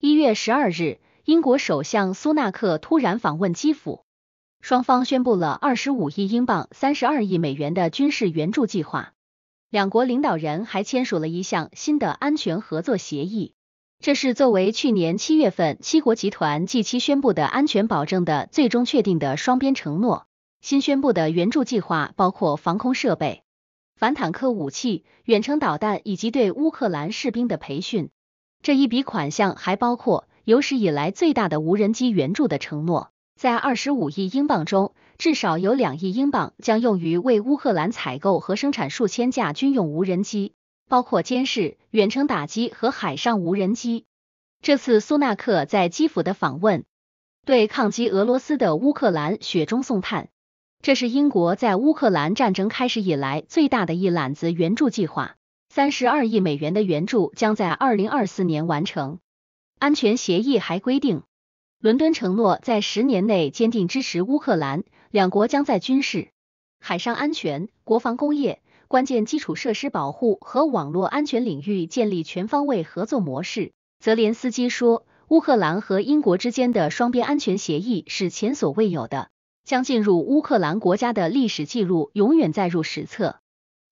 一月十二日，英国首相苏纳克突然访问基辅，双方宣布了二十五亿英镑、三十二亿美元的军事援助计划。两国领导人还签署了一项新的安全合作协议，这是作为去年七月份七国集团近期宣布的安全保证的最终确定的双边承诺。新宣布的援助计划包括防空设备、反坦克武器、远程导弹以及对乌克兰士兵的培训。这一笔款项还包括有史以来最大的无人机援助的承诺，在二十五亿英镑中，至少有两亿英镑将用于为乌克兰采购和生产数千架军用无人机，包括监视、远程打击和海上无人机。这次苏纳克在基辅的访问，对抗击俄罗斯的乌克兰雪中送炭。这是英国在乌克兰战争开始以来最大的一揽子援助计划。三十二亿美元的援助将在二零二四年完成。安全协议还规定，伦敦承诺在十年内坚定支持乌克兰。两国将在军事、海上安全、国防工业、关键基础设施保护和网络安全领域建立全方位合作模式。泽连斯基说，乌克兰和英国之间的双边安全协议是前所未有的，将进入乌克兰国家的历史记录，永远载入史册。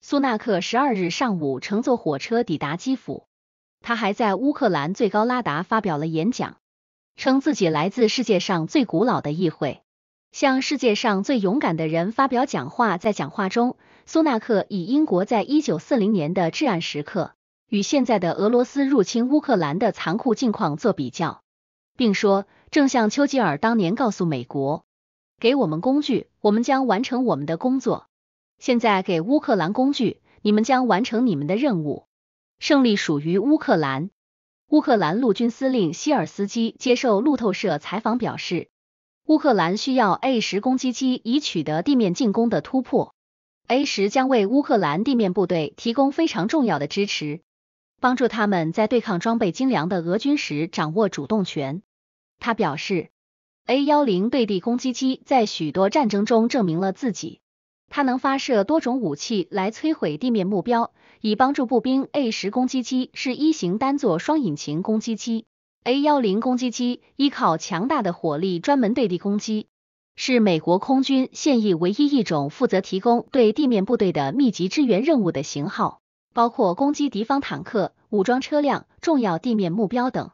苏纳克十二日上午乘坐火车抵达基辅，他还在乌克兰最高拉达发表了演讲，称自己来自世界上最古老的议会，向世界上最勇敢的人发表讲话。在讲话中，苏纳克以英国在一九四零年的至暗时刻与现在的俄罗斯入侵乌克兰的残酷境况作比较，并说：“正像丘吉尔当年告诉美国，给我们工具，我们将完成我们的工作。”现在给乌克兰工具，你们将完成你们的任务。胜利属于乌克兰。乌克兰陆军司令希尔斯基接受路透社采访表示，乌克兰需要 A 十攻击机以取得地面进攻的突破。A 十将为乌克兰地面部队提供非常重要的支持，帮助他们在对抗装备精良的俄军时掌握主动权。他表示，A 幺零对地攻击机在许多战争中证明了自己。它能发射多种武器来摧毁地面目标，以帮助步兵。A 十攻击机是一型单座双引擎攻击机，A 幺零攻击机依靠强大的火力专门对地攻击，是美国空军现役唯一一种负责提供对地面部队的密集支援任务的型号，包括攻击敌方坦克、武装车辆、重要地面目标等。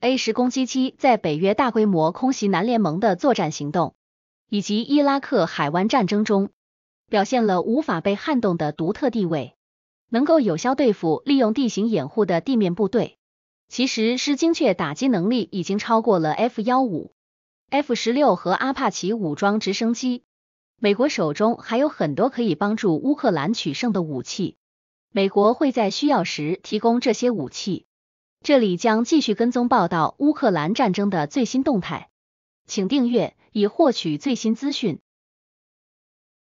A 十攻击机在北约大规模空袭南联盟的作战行动以及伊拉克海湾战争中。表现了无法被撼动的独特地位，能够有效对付利用地形掩护的地面部队。其实，是精确打击能力已经超过了 F- 幺五、F- 十六和阿帕奇武装直升机。美国手中还有很多可以帮助乌克兰取胜的武器，美国会在需要时提供这些武器。这里将继续跟踪报道乌克兰战争的最新动态，请订阅以获取最新资讯。